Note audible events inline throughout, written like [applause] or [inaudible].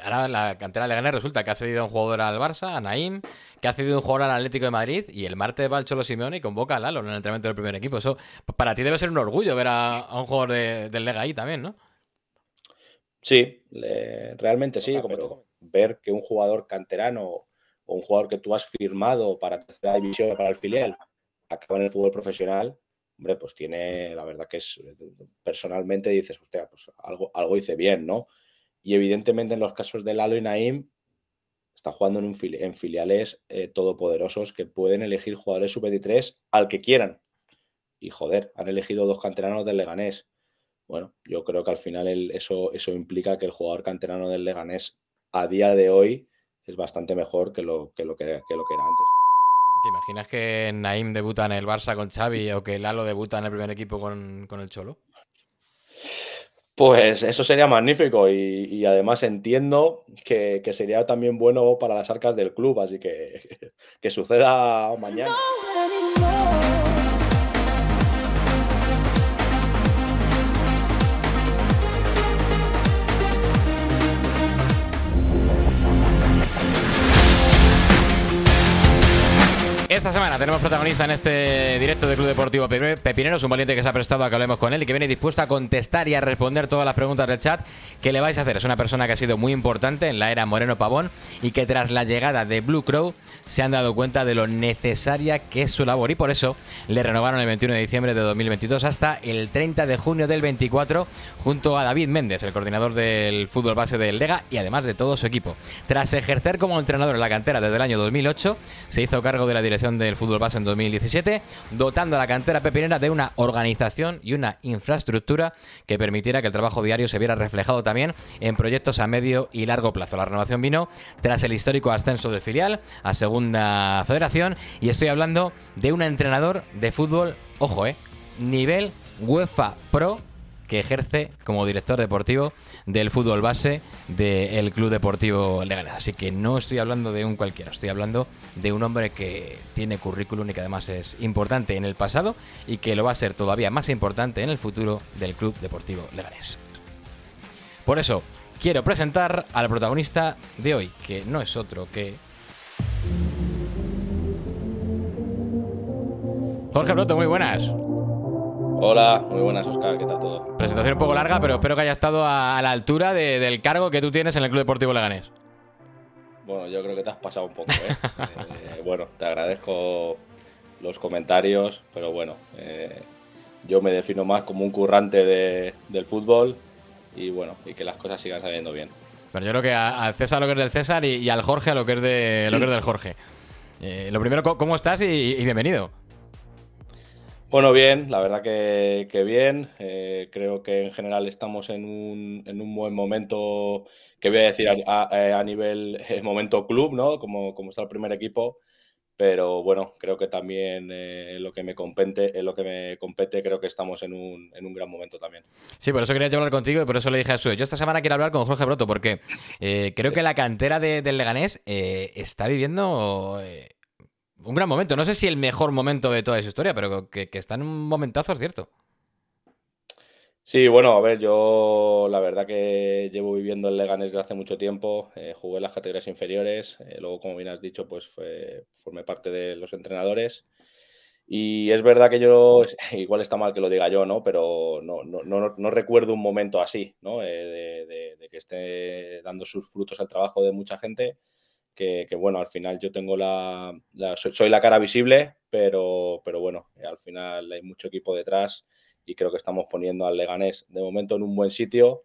ahora la cantera de Leganés resulta que ha cedido a un jugador al Barça, a Naín, que ha cedido un jugador al Atlético de Madrid y el martes va el Cholo Simeone y convoca a Lalo en el entrenamiento del primer equipo. Eso para ti debe ser un orgullo ver a, un jugador del Lega ahí también, ¿no? Sí, realmente sí. Como ver que un jugador canterano o un jugador que tú has firmado para tercera división para el filial acaba en el fútbol profesional, hombre, pues tiene, la verdad que es, eh, personalmente dices, hostia, pues algo, algo hice bien, ¿no? Y evidentemente en los casos de Lalo y Naim, está jugando en, filiales eh, todopoderosos que pueden elegir jugadores sub-23 al que quieran. Y joder, han elegido dos canteranos del Leganés. Bueno, yo creo que al final eso, eso implica que el jugador canterano del Leganés a día de hoy es bastante mejor que lo que, lo lo que era antes. ¿Te imaginas que Naim debuta en el Barça con Xavi o que Lalo debuta en el primer equipo con, con el Cholo? Pues eso sería magnífico y, además entiendo que, que, sería también bueno para las arcas del club, así que [laughs] que suceda mañana. Esta semana tenemos protagonista en este directo de Club Deportivo Pepineros, un valiente que se ha prestado a que hablemos con él y que viene dispuesto a contestar y a responder todas las preguntas del chat que le vais a hacer. Es una persona que ha sido muy importante en la era Moreno Pavón y que tras la llegada de Blue Crow se han dado cuenta de lo necesaria que es su labor y por eso le renovaron el 21 de diciembre de 2022 hasta el 30 de junio del 24 junto a David Méndez, el coordinador del fútbol base del Lega y además de todo su equipo. Tras ejercer como entrenador en la cantera desde el año 2008, se hizo cargo de la dirección del Fútbol Base en 2017, dotando a la cantera pepinera de una organización y una infraestructura que permitiera que el trabajo diario se viera reflejado también en proyectos a medio y largo plazo. La renovación vino tras el histórico ascenso del filial a Segunda Federación y estoy hablando de un entrenador de fútbol, ojo, eh, nivel UEFA Pro que ejerce como director deportivo del fútbol base del Club Deportivo Leganés. Así que no estoy hablando de un cualquiera, estoy hablando de un hombre que tiene currículum y que además es importante en el pasado y que lo va a ser todavía más importante en el futuro del Club Deportivo Leganés. Por eso, quiero presentar al protagonista de hoy, que no es otro que... Jorge Broto, muy buenas. Hola, muy buenas, Oscar, ¿qué tal todo? Presentación un poco larga, pero espero que haya estado a, la altura del cargo que tú tienes en el Club Deportivo Leganés. Bueno, yo creo que te has pasado un poco, ¿eh? eh bueno, te agradezco los comentarios, pero bueno, eh, yo me defino más como un currante del fútbol y bueno, y que las cosas sigan saliendo bien. Pero yo creo que al César lo que es del César y, al Jorge lo que es, de, lo que es del Jorge. Eh, lo primero, ¿cómo estás y bienvenido? Bueno, bien, la verdad que, bien. Eh, creo que en general estamos en un, en un buen momento, que voy a decir a, eh, nivel eh, momento club, ¿no? Como, como está el primer equipo pero bueno, creo que también lo que me compete, lo que me compete, creo que estamos en un, en un gran momento también. Sí, por eso quería hablar contigo y por eso le dije a Sue. Yo esta semana quiero hablar con Jorge Broto porque creo que la cantera del Leganés está viviendo un gran momento. No sé si el mejor momento de toda su historia, pero que, está en un momentazo, es cierto. Sí, bueno, a ver, yo la verdad que llevo viviendo en Leganés desde hace mucho tiempo, eh, jugué en las categorías inferiores, eh, luego como bien has dicho, pues formé parte de los entrenadores y es verdad que yo, [laughs] igual está mal que lo diga yo, ¿no? Pero no, no, no, no recuerdo un momento así, ¿no? Eh, de, de, que esté dando sus frutos al trabajo de mucha gente que, bueno, al final yo tengo la, soy, soy, la cara visible, pero, pero bueno, eh, al final hay mucho equipo detrás y creo que estamos poniendo al Leganés de momento en un buen sitio,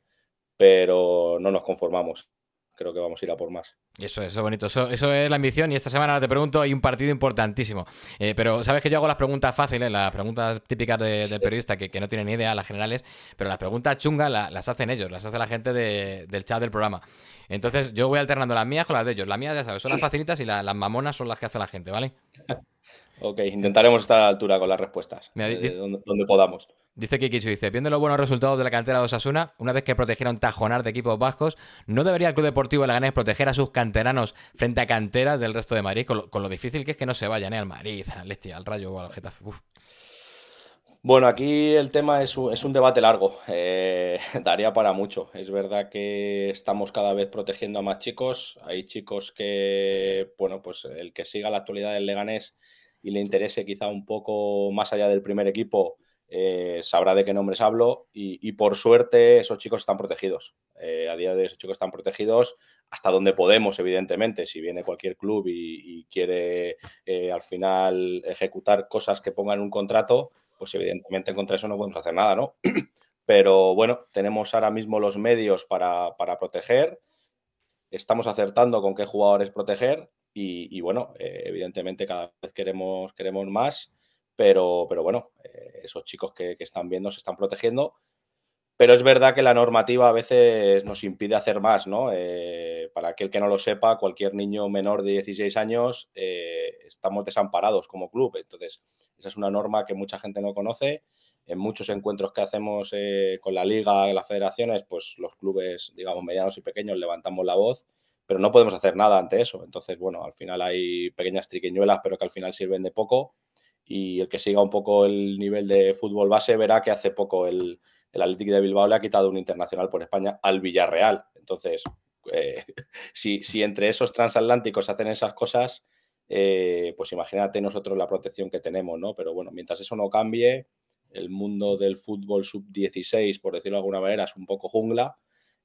pero no nos conformamos creo que vamos a ir a por más. Eso, es, eso es bonito, eso, es la ambición y esta semana te pregunto, hay un partido importantísimo, eh, pero sabes que yo hago las preguntas fáciles, las preguntas típicas del periodista que, no tienen ni idea, las generales, pero las preguntas chungas las hacen ellos, las hace la gente del chat del programa. Entonces yo voy alternando las mías con las de ellos, las mías ya sabes, son las facilitas y las mamonas son las que hace la gente, ¿vale? [laughs] ok, intentaremos estar a la altura con las respuestas, donde podamos. Dice Kikichu, dice, viendo los buenos resultados de la cantera de Osasuna, una vez que protegieron tajonar de equipos vascos, ¿no debería el Club Deportivo Leganés proteger a sus canteranos frente a canteras del resto de Madrid? Con lo, difícil que es que no se vayan ¿eh? al Madrid, al al Rayo o al Getafe. Bueno, aquí el tema es un, debate largo, eh, [laughs] daría para mucho. Es verdad que estamos cada vez protegiendo a más chicos. Hay chicos que, bueno, pues el que siga la actualidad del Leganés y le interese quizá un poco más allá del primer equipo, eh, sabrá de qué nombres hablo y, por suerte esos chicos están protegidos. Eh, a día de hoy esos chicos están protegidos hasta donde podemos, evidentemente. Si viene cualquier club y, quiere eh, al final ejecutar cosas que pongan un contrato, pues evidentemente contra eso no podemos hacer nada, ¿no? [clears throat] Pero bueno, tenemos ahora mismo los medios para, para proteger. Estamos acertando con qué jugadores proteger y, y bueno, evidentemente cada vez queremos, queremos más pero, bueno, eh, esos chicos que, están viendo se están protegiendo. Pero es verdad que la normativa a veces nos impide hacer más, ¿no? Eh, para aquel que no lo sepa, cualquier niño menor de 16 años eh, estamos desamparados como club. Entonces, esa es una norma que mucha gente no conoce. En muchos encuentros que hacemos con la liga, las federaciones, pues los clubes, digamos, medianos y pequeños levantamos la voz, pero no podemos hacer nada ante eso. Entonces, bueno, al final hay pequeñas triquiñuelas, pero que al final sirven de poco y el que siga un poco el nivel de fútbol base verá que hace poco el, el Atlético de Bilbao le ha quitado un internacional por España al Villarreal. Entonces, eh, [laughs] si, entre esos transatlánticos hacen esas cosas, eh, pues imagínate nosotros la protección que tenemos, ¿no? Pero bueno, mientras eso no cambie, el mundo del fútbol sub-16, por decirlo de alguna manera, es un poco jungla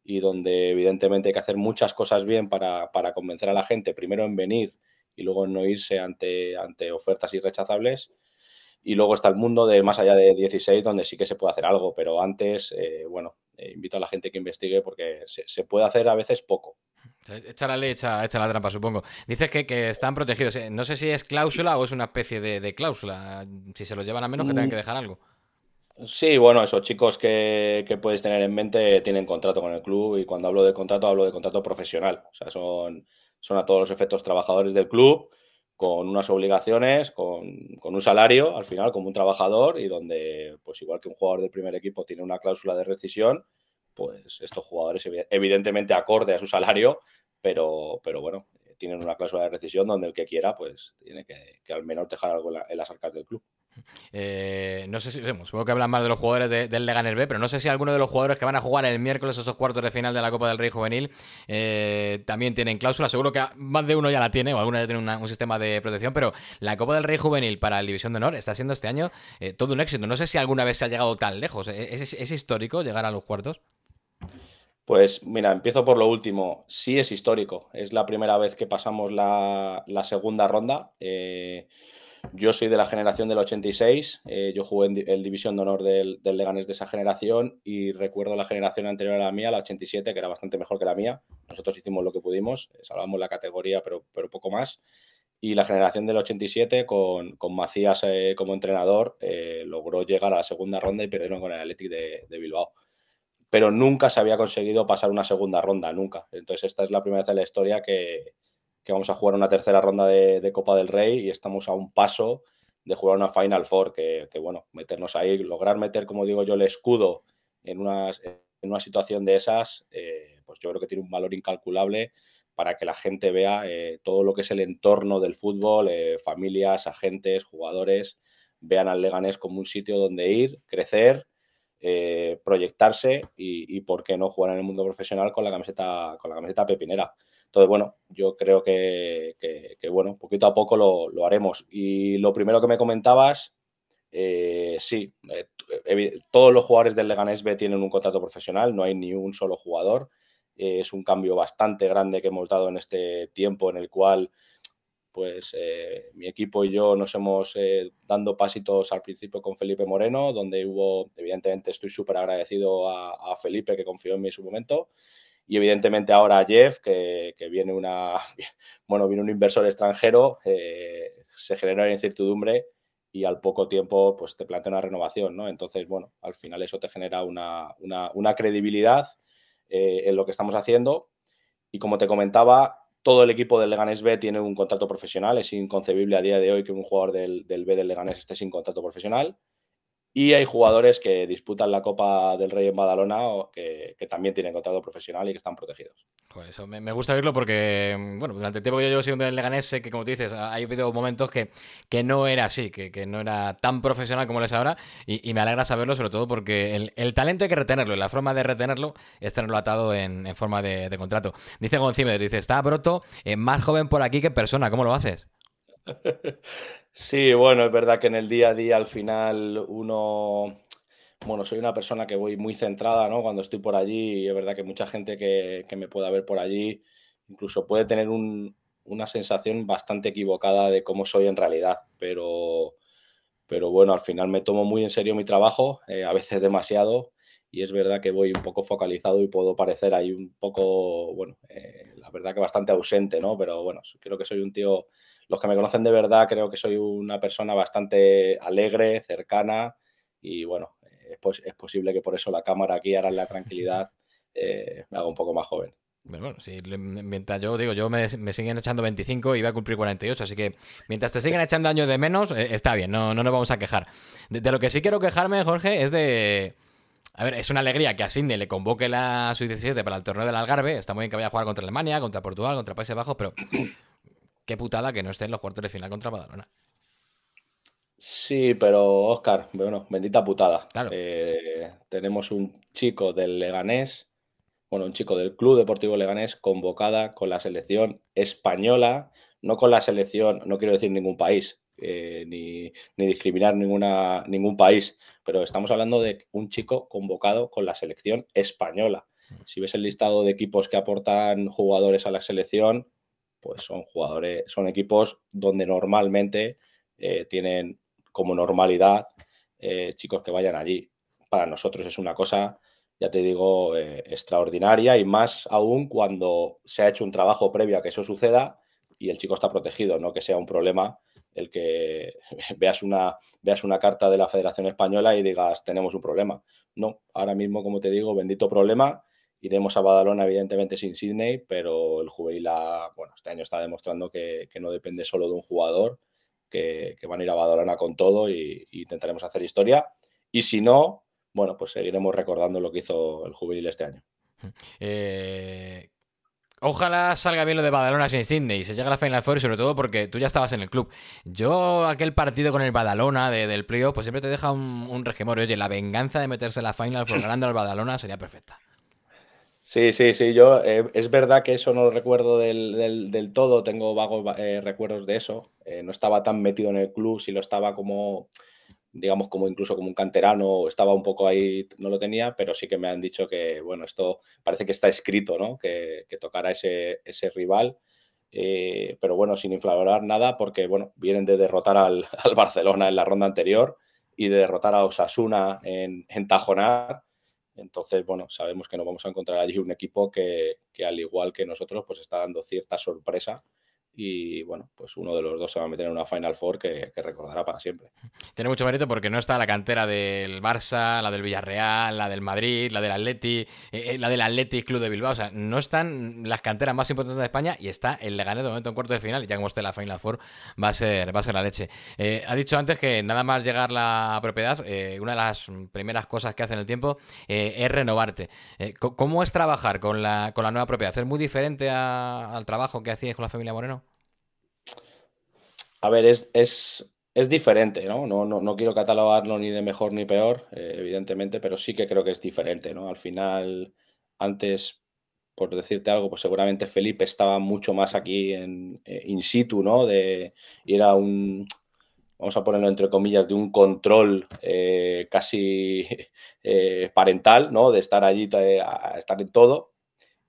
y donde evidentemente hay que hacer muchas cosas bien para, para convencer a la gente, primero en venir y luego no irse ante, ante ofertas irrechazables. Y luego está el mundo de más allá de 16, donde sí que se puede hacer algo, pero antes, eh, bueno, eh, invito a la gente que investigue porque se, puede hacer a veces poco. Echa la ley, echa, la trampa, supongo. Dices que, que, están protegidos. Eh, no sé si es cláusula o es una especie de, cláusula. Si se los llevan a menos que tengan que mm. dejar algo. Sí, bueno, esos chicos que, que, puedes tener en mente tienen contrato con el club y cuando hablo de contrato hablo de contrato profesional. O sea, son son a todos los efectos trabajadores del club, con unas obligaciones, con, un salario, al final, como un trabajador, y donde, pues igual que un jugador del primer equipo tiene una cláusula de rescisión, pues estos jugadores, evidentemente acorde a su salario, pero, pero bueno, tienen una cláusula de rescisión donde el que quiera, pues tiene que, al menos dejar algo en las arcas del club. Eh, no sé si, supongo que hablan más de los jugadores del Leganer B, pero no sé si alguno de los jugadores que van a jugar el miércoles esos cuartos de final de la Copa del Rey Juvenil eh, también tienen cláusula. Seguro que más de uno ya la tiene, o alguno ya tiene un sistema de protección, pero la Copa del Rey Juvenil para la División de Honor está siendo este año eh, todo un éxito. No sé si alguna vez se ha llegado tan lejos. ¿E-, ¿Es, histórico llegar a los cuartos? Pues mira, empiezo por lo último. Sí es histórico. Es la primera vez que pasamos la, segunda ronda. Yo soy de la generación del 86, eh, yo jugué en el División de Honor del, Leganés de esa generación y recuerdo la generación anterior a la mía, la 87, que era bastante mejor que la mía. Nosotros hicimos lo que pudimos, eh, salvamos la categoría, pero, pero poco más. Y la generación del 87, con, Macías eh, como entrenador, logró llegar a la segunda ronda y perdieron con el Athletic de Bilbao pero nunca se había conseguido pasar una segunda ronda, nunca. Entonces, esta es la primera vez en la historia que, que vamos a jugar una tercera ronda de, Copa del Rey y estamos a un paso de jugar una Final Four, que, bueno, meternos ahí, lograr meter, como digo yo, el escudo en, en una situación de esas, eh, pues yo creo que tiene un valor incalculable para que la gente vea eh, todo lo que es el entorno del fútbol, eh, familias, agentes, jugadores, vean al Leganés como un sitio donde ir, crecer, proyectarse y, y, por qué no, jugar en el mundo profesional con la camiseta, con la camiseta pepinera. Entonces, bueno, yo creo que, bueno, poquito a poco lo, haremos. Y lo primero que me comentabas, eh, sí, eh, eh, todos los jugadores del Leganés B tienen un contrato profesional, no hay ni un solo jugador. es un cambio bastante grande que hemos dado en este tiempo en el cual pues mi equipo y yo nos hemos dando pasitos al principio con Felipe Moreno, donde hubo, evidentemente estoy súper agradecido a, a, Felipe que confió en mí en su momento, y evidentemente ahora Jeff, que, viene una [laughs] bueno, viene un inversor extranjero, eh, se genera incertidumbre y al poco tiempo pues te plantea una renovación, ¿no? Entonces, bueno, al final eso te genera una, credibilidad eh, en lo que estamos haciendo. Y como te comentaba, todo el equipo del Leganés B tiene un contrato profesional. Es inconcebible a día de hoy que un jugador del, del B del Leganés esté sin contrato profesional. Y hay jugadores que disputan la Copa del Rey en Badalona o que, que, también tienen contrato profesional y que están protegidos. Pues eso me, me, gusta verlo porque, mm, bueno, durante el tiempo que yo llevo siendo en Leganés, que, como tú dices, hay habido momentos que, que no era así, que, que, no era tan profesional como lo es ahora. Y, y me alegra saberlo, sobre todo porque el, el, talento hay que retenerlo. Y la forma de retenerlo es tenerlo atado en, en forma de, de, contrato. Dice González, dice, está broto, eh, más joven por aquí que persona. ¿Cómo lo haces? [laughs] Sí, bueno, es verdad que en el día a día al final uno, bueno, soy una persona que voy muy centrada, ¿no? Cuando estoy por allí, y es verdad que mucha gente que, me pueda ver por allí incluso puede tener una sensación bastante equivocada de cómo soy en realidad, pero, pero bueno, al final me tomo muy en serio mi trabajo, eh, a veces demasiado, y es verdad que voy un poco focalizado y puedo parecer ahí un poco, bueno, eh, la verdad que bastante ausente, ¿no? Pero bueno, creo que soy un tío los que me conocen de verdad creo que soy una persona bastante alegre, cercana y bueno, es, es posible que por eso la cámara aquí ahora en la tranquilidad [laughs] eh, me haga un poco más joven. Bueno, bueno, si, mientras yo digo, yo me, siguen echando 25 y voy a cumplir 48, así que mientras te siguen echando años de menos, eh, está bien, no, no nos vamos a quejar. De, lo que sí quiero quejarme, Jorge, es de... A ver, es una alegría que a Sidney le convoque la Suiza 17 para el torneo del Algarve, está muy bien que vaya a jugar contra Alemania, contra Portugal, contra Países Bajos, pero qué putada que no esté en los cuartos de final contra Badalona. Sí, pero Oscar, bueno, bendita putada. Eh, tenemos un chico del Leganés, bueno, un chico del Club Deportivo Leganés convocada con la selección española, no con la selección, no quiero decir ningún país, eh, ni, discriminar ninguna, ningún país, pero estamos hablando de un chico convocado con la selección española. Mm. Si ves el listado de equipos que aportan jugadores a la selección, pues son jugadores, son equipos donde normalmente eh, tienen como normalidad eh, chicos que vayan allí. Para nosotros es una cosa, ya te digo, eh, extraordinaria y más aún cuando se ha hecho un trabajo previo a que eso suceda y el chico está protegido, no que sea un problema el que [laughs] veas una, veas una carta de la Federación Española y digas, tenemos un problema. No, ahora mismo, como te digo, bendito problema, Iremos a Badalona, evidentemente, sin Sydney, pero el Juveila, bueno, este año está demostrando que, no depende solo de un jugador, que, van a ir a Badalona con todo y, intentaremos hacer historia. Y si no, bueno, pues seguiremos recordando lo que hizo el Juvenil este año. Eh, ojalá salga bien lo de Badalona sin Sydney y se llega a la Final Four, y sobre todo porque tú ya estabas en el club. Yo, aquel partido con el Badalona del Prio, pues siempre te deja un, un Oye, la venganza de meterse a la Final Four ganando al Badalona sería perfecta. Sí, sí, sí, yo eh, es verdad que eso no lo recuerdo del, del, todo, tengo vagos eh, recuerdos de eso, eh, no estaba tan metido en el club, si lo estaba como, digamos, como incluso como un canterano, estaba un poco ahí, no lo tenía, pero sí que me han dicho que, bueno, esto parece que está escrito, ¿no? Que, que tocará ese, rival, pero bueno, sin inflamar nada, porque, bueno, vienen de derrotar [laughs] al, Barcelona en la ronda anterior y de derrotar a Osasuna en, en Tajonar, entonces, bueno, sabemos que nos vamos a encontrar allí un equipo que, que al igual que nosotros, pues está dando cierta sorpresa y bueno, pues uno de los dos se va a meter en una Final Four que, recordará para siempre. Tiene mucho mérito porque no está la cantera del Barça, la del Villarreal, la del Madrid, la del Atleti, eh, eh, la del Athletic Club de Bilbao. O sea, no están las canteras más importantes de España y está el Leganés de momento en cuarto de final. Y ya como esté la Final Four, va a ser, va la leche. Eh, ha dicho antes que nada más llegar la propiedad, una de las primeras cosas que hace en el tiempo es renovarte. ¿Cómo es trabajar con la, nueva propiedad? ¿Es muy diferente al trabajo que hacías con la familia Moreno? A ver, es, es, es diferente, ¿no? No, ¿no? no, quiero catalogarlo ni de mejor ni peor, eh, evidentemente, pero sí que creo que es diferente, ¿no? Al final, antes, por decirte algo, pues seguramente Felipe estaba mucho más aquí en eh, in situ, ¿no? De, ir a un, vamos a ponerlo entre comillas, de un control eh, casi [laughs] parental, ¿no? De estar allí, a estar en todo.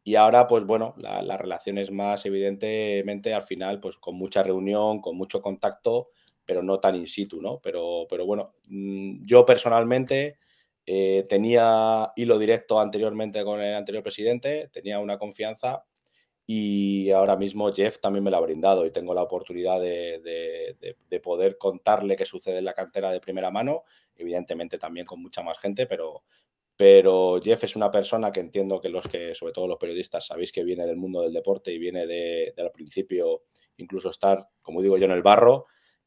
Y ahora, pues bueno, la, la, relación es más evidentemente al final, pues con mucha reunión, con mucho contacto, pero no tan in situ, ¿no? Pero, pero bueno, mm, yo personalmente eh, tenía hilo directo anteriormente con el anterior presidente, tenía una confianza y ahora mismo Jeff también me lo ha brindado y tengo la oportunidad de poder contarle qué sucede en la cantera de primera mano, evidentemente también con mucha más gente, pero, pero Jeff es una persona que entiendo que los que, sobre todo los periodistas, sabéis que viene del mundo del deporte y viene de, al principio incluso estar, como digo yo, en el barro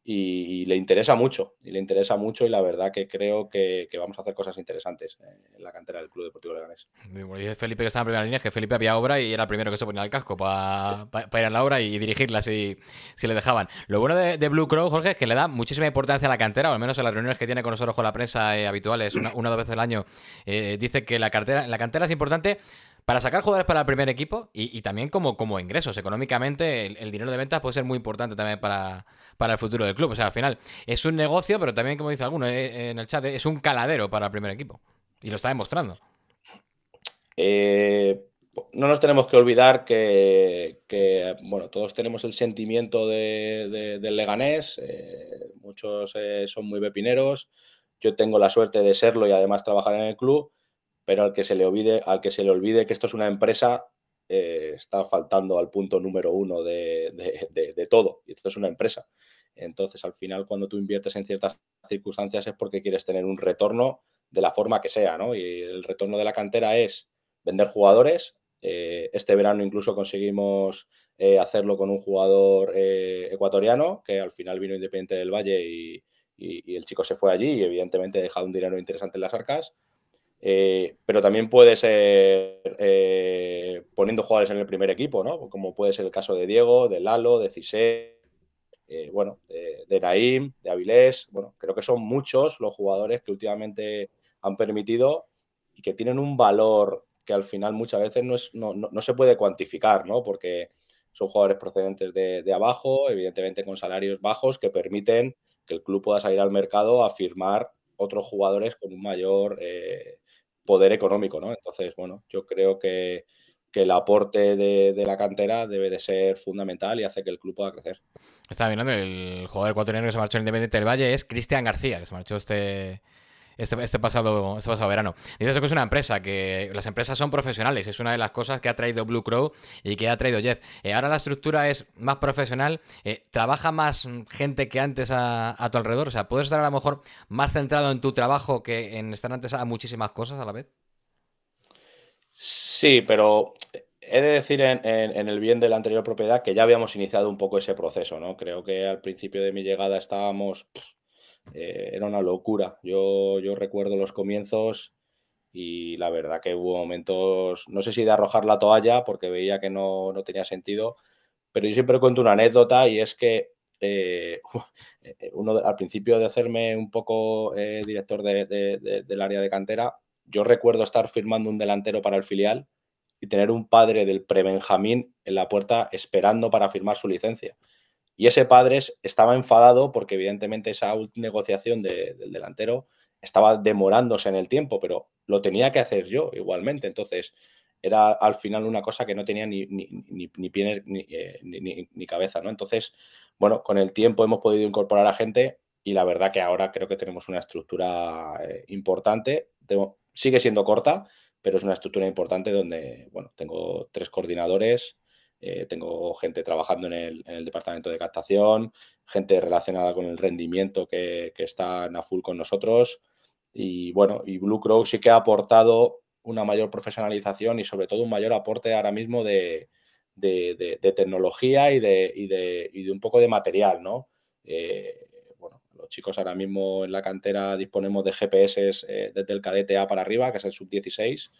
y, le interesa mucho, y le interesa mucho y la verdad que creo que, vamos a hacer cosas interesantes eh, en la cantera del Club Deportivo Leganés. dice Felipe que estaba en primera línea, que Felipe había obra y era el primero que se ponía el casco para ir a la obra y dirigirla si, si le dejaban. Lo bueno de, Blue Crow, Jorge, es que le da muchísima importancia a la cantera, o al menos en las reuniones que tiene con nosotros con la prensa eh, habituales, una, o dos veces al año, eh, dice que la, cartera, la cantera es importante para sacar jugadores para el primer equipo y, también como, como ingresos. Económicamente, el, dinero de ventas puede ser muy importante también para, el futuro del club. O sea, al final es un negocio, pero también, como dice alguno eh, eh, en el chat, es un caladero para el primer equipo. Y lo está demostrando. Eh, no nos tenemos que olvidar que, bueno, todos tenemos el sentimiento de, del leganés, muchos son muy pepineros, yo tengo la suerte de serlo y además trabajar en el club, pero al que se le olvide, que esto es una empresa, eh, está faltando al punto número uno de, todo. Y esto es una empresa. Entonces, al final, cuando tú inviertes en ciertas circunstancias es porque quieres tener un retorno de la forma que sea, Y el retorno de la cantera es vender jugadores. Eh, este verano incluso conseguimos eh, hacerlo con un jugador ecuatoriano que al final vino independiente del Valle y, el chico se fue allí y evidentemente dejado un dinero interesante en las arcas. Eh, pero también puede ser eh, poniendo jugadores en el primer equipo, ¿no? Como puede ser el caso de Diego, de Lalo, de Cisé, eh, bueno, de, Naim, de Avilés. Bueno, creo que son muchos los jugadores que últimamente han permitido y que tienen un valor que al final muchas veces no, se puede cuantificar, ¿no? Porque son jugadores procedentes de, abajo, evidentemente con salarios bajos, que permiten que el club pueda salir al mercado a firmar otros jugadores con un mayor eh, poder económico, ¿no? Entonces, bueno, yo creo que, que el aporte de, la cantera debe de ser fundamental y hace que el club pueda crecer. Estaba mirando, el jugador ecuatoriano que se marchó en Independiente del Valle es Cristian García, que se marchó este, este, este, pasado, este verano. Dices que es una empresa, que las empresas son profesionales, es una de las cosas que ha traído Blue Crow y que ha traído Jeff. Eh, ahora la estructura es más profesional, eh, trabaja más gente que antes a, tu alrededor, o sea, puedes estar a lo mejor más centrado en tu trabajo que en estar antes a muchísimas cosas a la vez. Sí, pero he de decir en, el bien de la anterior propiedad que ya habíamos iniciado un poco ese proceso, ¿no? Creo que al principio de mi llegada estábamos... Eh, era una locura. Yo, recuerdo los comienzos y la verdad que hubo momentos, no sé si de arrojar la toalla porque veía que no, tenía sentido, pero yo siempre cuento una anécdota y es que eh, [laughs] eh, al principio de hacerme un poco director del área de cantera, yo recuerdo estar firmando un delantero para el filial y tener un padre del prebenjamín en la puerta esperando para firmar su licencia. Y ese Padres estaba enfadado porque evidentemente esa negociación del delantero estaba demorándose en el tiempo, pero lo tenía que hacer yo igualmente. Entonces, era al final una cosa que no tenía ni, ni, ni, eh, cabeza, ¿no? Entonces, bueno, con el tiempo hemos podido incorporar a gente y la verdad que ahora creo que tenemos una estructura eh, importante. sigue siendo corta, pero es una estructura importante donde, bueno, tengo tres coordinadores, eh, tengo gente trabajando en el, departamento de captación, gente relacionada con el rendimiento que, está en a full con nosotros. Y bueno, y Blue Crow sí que ha aportado una mayor profesionalización y sobre todo un mayor aporte ahora mismo de, tecnología y, de, un poco de material, ¿no? Eh, bueno, los chicos ahora mismo en la cantera disponemos de GPS eh, desde el cadete A para arriba, que es el sub-16,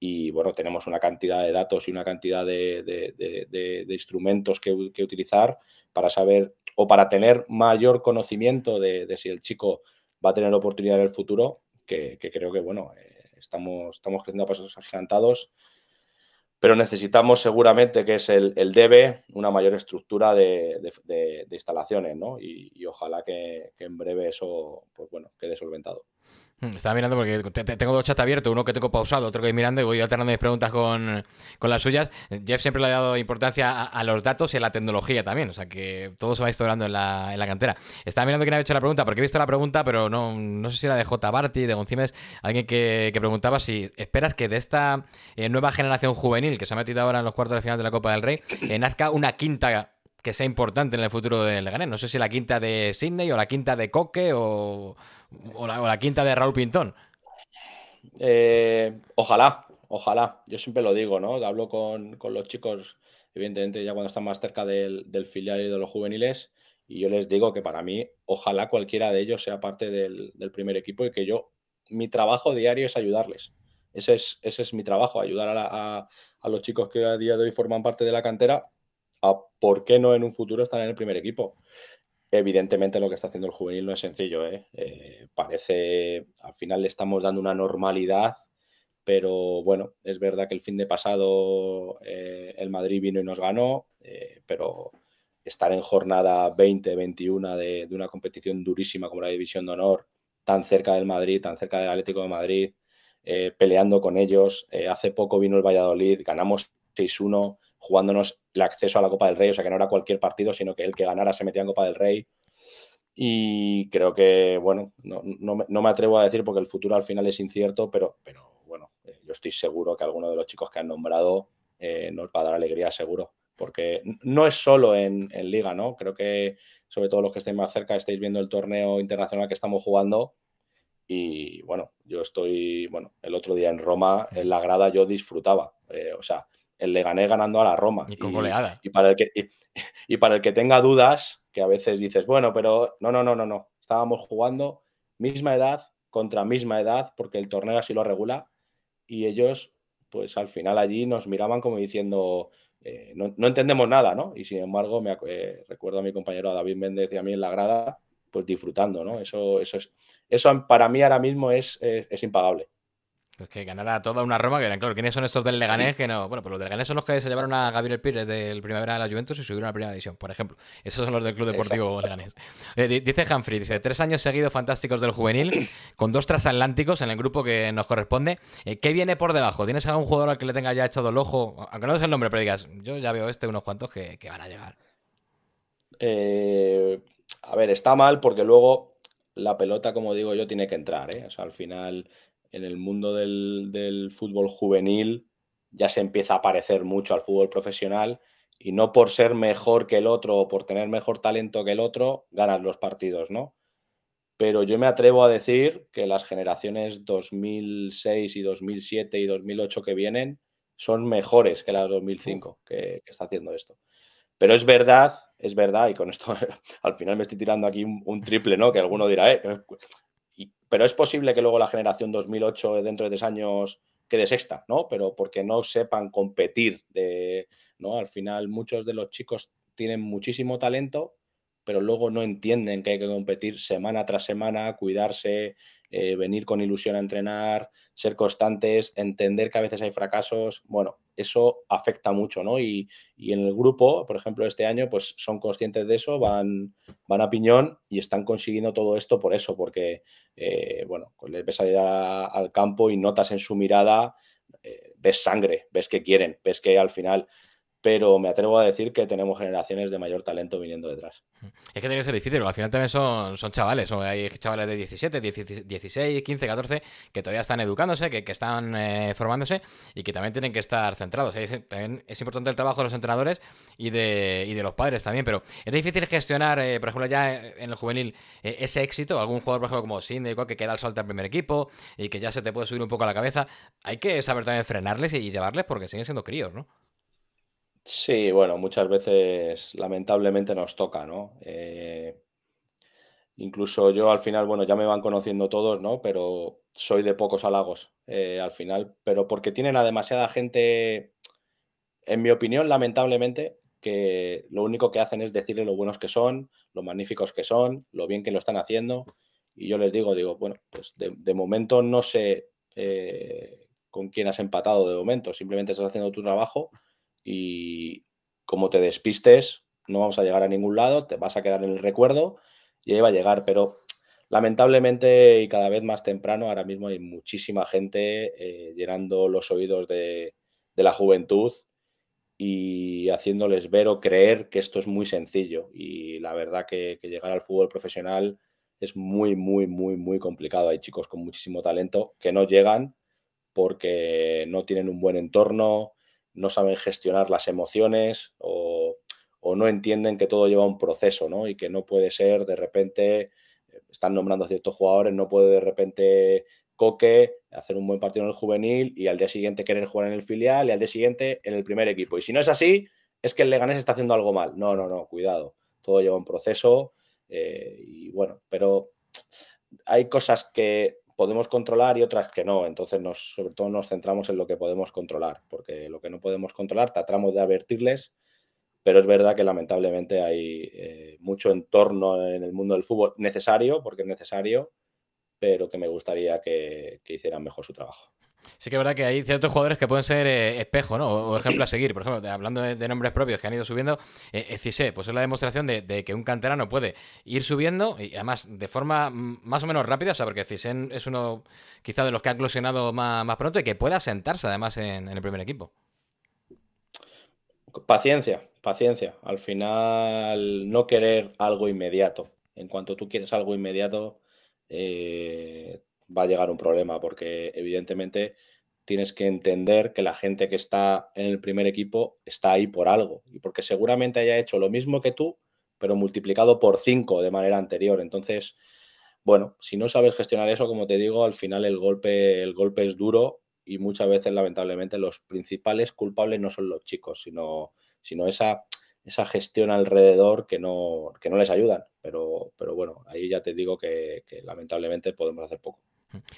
y bueno, tenemos una cantidad de datos y una cantidad de, instrumentos que, utilizar para saber o para tener mayor conocimiento de, si el chico va a tener oportunidad en el futuro, que, creo que bueno, eh, estamos, estamos creciendo a pasos agigantados, pero necesitamos seguramente que es el, debe una mayor estructura de, instalaciones, ¿no? Y, ojalá que, que, en breve eso pues bueno, quede solventado. Mm, estaba mirando porque tengo dos chats abiertos, uno que tengo pausado, otro que voy mirando y voy alternando mis preguntas con, las suyas. Jeff siempre le ha dado importancia a, los datos y a la tecnología también, o sea que todo se va instaurando en la, cantera. Estaba mirando quién había hecho la pregunta, porque he visto la pregunta, pero no, sé si era de J. Barty, de Goncimes, alguien que, preguntaba si esperas que de esta eh, nueva generación juvenil que se ha metido ahora en los cuartos de final de la Copa del Rey eh, nazca una quinta que sea importante en el futuro del Leganés. No sé si la quinta de Sydney o la quinta de Coque o, la, quinta de Raúl Pintón. Eh, ojalá, ojalá. Yo siempre lo digo, ¿no? Hablo con, los chicos, evidentemente, ya cuando están más cerca del, filial y de los juveniles. Y yo les digo que para mí, ojalá cualquiera de ellos sea parte del, primer equipo y que yo, mi trabajo diario es ayudarles. Ese es, ese es mi trabajo, ayudar a, a los chicos que a día de hoy forman parte de la cantera por qué no en un futuro estar en el primer equipo. Evidentemente lo que está haciendo el juvenil no es sencillo. ¿eh? Eh, parece, al final le estamos dando una normalidad, pero bueno, es verdad que el fin de pasado eh, el Madrid vino y nos ganó, pero estar en jornada 20-21 de, una competición durísima como la División de Honor, tan cerca del Madrid, tan cerca del Atlético de Madrid, peleando con ellos. hace poco vino el Valladolid, ganamos 6-1, jugándonos el acceso a la Copa del Rey, o sea que no era cualquier partido, sino que el que ganara se metía en Copa del Rey. Y creo que, bueno, no, me atrevo a decir porque el futuro al final es incierto, pero, pero bueno, eh, yo estoy seguro que alguno de los chicos que han nombrado eh, nos va a dar alegría, seguro. Porque no es solo en, liga, ¿no? Creo que sobre todo los que estéis más cerca estáis viendo el torneo internacional que estamos jugando, y bueno, yo estoy, bueno, el otro día en Roma, en la grada yo disfrutaba. Eh, o sea, el gané ganando a la Roma. Y con goleada. Y, para, el que, y, para el que tenga dudas, que a veces dices, bueno, pero no, no, no, no, no. Estábamos jugando misma edad contra misma edad, porque el torneo así lo regula, y ellos, pues al final allí nos miraban como diciendo, eh, no, entendemos nada, ¿no? Y sin embargo, me eh, recuerdo a mi compañero David Méndez y a mí en la grada, pues disfrutando, ¿no? Eso, eso, es, eso para mí ahora mismo es, es impagable. Pues que ganara toda una Roma, que eran, claro, ¿quiénes son estos del Leganés? Que no, bueno, pues los del Leganés son los que se llevaron a Gabriel Pires del Primavera de la Juventus y subieron a la Primera División, por ejemplo. Esos son los del Club Deportivo Leganés. Eh, dice Humphrey, dice, tres años seguidos fantásticos del juvenil, con dos transatlánticos en el grupo que nos corresponde. Eh, ¿Qué viene por debajo? ¿Tienes algún jugador al que le tenga ya echado el ojo? Aunque no es el nombre, pero digas, yo ya veo este unos cuantos que, van a llegar. Eh, a ver, está mal porque luego la pelota, como digo yo, tiene que entrar. O sea, al final en el mundo del, fútbol juvenil ya se empieza a parecer mucho al fútbol profesional y no por ser mejor que el otro o por tener mejor talento que el otro ganan los partidos, ¿no? Pero yo me atrevo a decir que las generaciones 2006 y 2007 y 2008 que vienen son mejores que las 2005 que, está haciendo esto. Pero es verdad, es verdad, y con esto [laughs] al final me estoy tirando aquí un, un triple, ¿no? Que alguno dirá, eh, pero es posible que luego la generación 2008, dentro de tres años, quede sexta, ¿no? Pero porque no sepan competir. De, ¿no? Al final, muchos de los chicos tienen muchísimo talento, pero luego no entienden que hay que competir semana tras semana, cuidarse, eh, venir con ilusión a entrenar, ser constantes, entender que a veces hay fracasos, bueno, eso afecta mucho, ¿no? Y, y, en el grupo, por ejemplo, este año, pues son conscientes de eso, van, van a piñón y están consiguiendo todo esto por eso, porque, eh, bueno, pues, les ves salir al campo y notas en su mirada, eh, ves sangre, ves que quieren, ves que al final pero me atrevo a decir que tenemos generaciones de mayor talento viniendo detrás. Es que tiene que ser difícil, al final también son, son chavales, hay chavales de 17, 16, 15, 14, que todavía están educándose, que, están eh, formándose y que también tienen que estar centrados. Es, es importante el trabajo de los entrenadores y de, los padres también, pero es difícil gestionar, eh, por ejemplo, ya en el juvenil eh, ese éxito, algún jugador, por ejemplo, como Síndico, que queda al salto al primer equipo y que ya se te puede subir un poco a la cabeza. Hay que saber también frenarles y llevarles porque siguen siendo críos, ¿no? Sí, bueno, muchas veces lamentablemente nos toca, ¿no? Eh, incluso yo al final, bueno, ya me van conociendo todos, ¿no? Pero soy de pocos halagos eh, al final, pero porque tienen a demasiada gente, en mi opinión, lamentablemente, que lo único que hacen es decirle lo buenos que son, lo magníficos que son, lo bien que lo están haciendo. Y yo les digo, digo, bueno, pues de, momento no sé eh, con quién has empatado de momento, simplemente estás haciendo tu trabajo y como te despistes, no vamos a llegar a ningún lado, te vas a quedar en el recuerdo y ahí va a llegar, pero lamentablemente y cada vez más temprano, ahora mismo hay muchísima gente eh, llenando los oídos de, la juventud y haciéndoles ver o creer que esto es muy sencillo. Y la verdad que, que, llegar al fútbol profesional es muy, muy, muy, muy complicado. Hay chicos con muchísimo talento que no llegan porque no tienen un buen entorno, no saben gestionar las emociones o, no entienden que todo lleva un proceso, ¿no? Y que no puede ser de repente, eh, están nombrando a ciertos jugadores, no puede de repente Coque hacer un buen partido en el juvenil y al día siguiente querer jugar en el filial y al día siguiente en el primer equipo. Y si no es así, es que el Leganés está haciendo algo mal. No, no, no, cuidado. Todo lleva un proceso eh, y bueno, pero hay cosas que podemos controlar y otras que no. Entonces, sobre todo nos centramos en lo que podemos controlar, porque lo que no podemos controlar tratamos de advertirles, pero es verdad que lamentablemente hay eh, mucho entorno en el mundo del fútbol necesario, porque es necesario, pero que me gustaría que hicieran mejor su trabajo. Sí que es verdad que hay ciertos jugadores que pueden ser eh, espejo, ¿no? O, ejemplo a seguir. Por ejemplo, hablando de, nombres propios que han ido subiendo, eh, pues es la demostración de, que un canterano puede ir subiendo y además de forma más o menos rápida, o sea, porque Cissé es uno quizá de los que ha eclosionado más, pronto y que pueda sentarse además en, en el primer equipo. Paciencia, paciencia. Al final, no querer algo inmediato. En cuanto tú quieres algo inmediato, eh, va a llegar un problema, porque evidentemente tienes que entender que la gente que está en el primer equipo está ahí por algo, y porque seguramente haya hecho lo mismo que tú, pero multiplicado por cinco de manera anterior. Entonces, bueno, si no sabes gestionar eso, como te digo, al final el golpe, el golpe es duro y muchas veces, lamentablemente, los principales culpables no son los chicos, sino, sino esa, esa gestión alrededor que no, que no les ayudan. Pero, pero bueno, ahí ya te digo que lamentablemente podemos hacer poco.